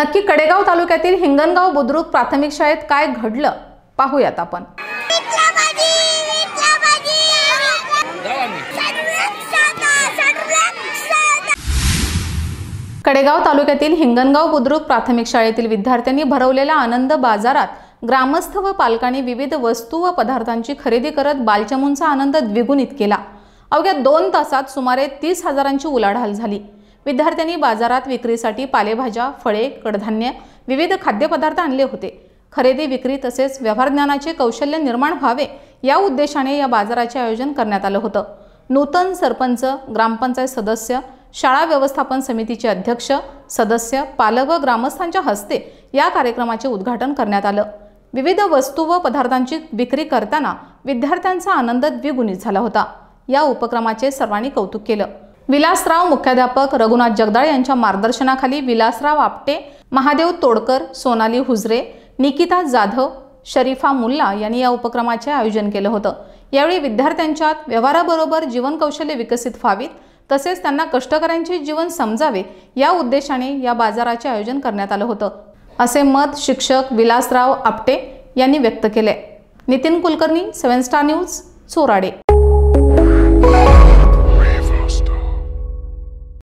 नक्की कडेगाव तालुक्यातील हिंगणगाव बुद्रुक प्राथमिक शाळेत काय घडलं पाहूयात आपण कडेगाव तालुक्यातील हिंगणगाव बुद्रुक प्राथमिक शाळेतील विद्यार्थ्यांनी भरवलेल्या आनंद बाजारात ग्रामस्थ व पालकांनी विविध वस्तू व पदार्थांची खरेदी करत बालचमूंचा आनंद द्विगुणित केला अवघ्या दोन तासात सुमारे तीस हजारांची उलाढाल झाली विद्यार्थ्यांनी बाजारात विक्रीसाठी पालेभाज्या फळे कडधान्य विविध खाद्यपदार्थ आणले होते खरेदी विक्री तसेच व्यवहारज्ञानाचे कौशल्य निर्माण व्हावे या उद्देशाने या बाजाराचे आयोजन करण्यात आलं होतं नूतन सरपंच ग्रामपंचायत सदस्य शाळा व्यवस्थापन समितीचे अध्यक्ष सदस्य पालक व ग्रामस्थांच्या हस्ते या कार्यक्रमाचे उद्घाटन करण्यात आलं विविध वस्तू व पदार्थांची विक्री करताना विद्यार्थ्यांचा आनंद द्विगुणित झाला होता या उपक्रमाचे सर्वांनी कौतुक केलं विलासराव मुख्याध्यापक रघुनाथ जगदाळ यांच्या मार्गदर्शनाखाली विलासराव आपटे महादेव तोडकर सोनाली हुजरे निकिता जाधव शरीफा मुल्ला यांनी या उपक्रमाचे आयोजन केलं होतं यावेळी विद्यार्थ्यांच्यात व्यवहाराबरोबर जीवन कौशल्य विकसित व्हावीत तसेच त्यांना कष्टकऱ्यांचे जीवन समजावे या उद्देशाने या बाजाराचे आयोजन करण्यात आलं होतं असे मत शिक्षक विलासराव आपटे यांनी व्यक्त केले Nitin Kulkarni seven star news चोराडे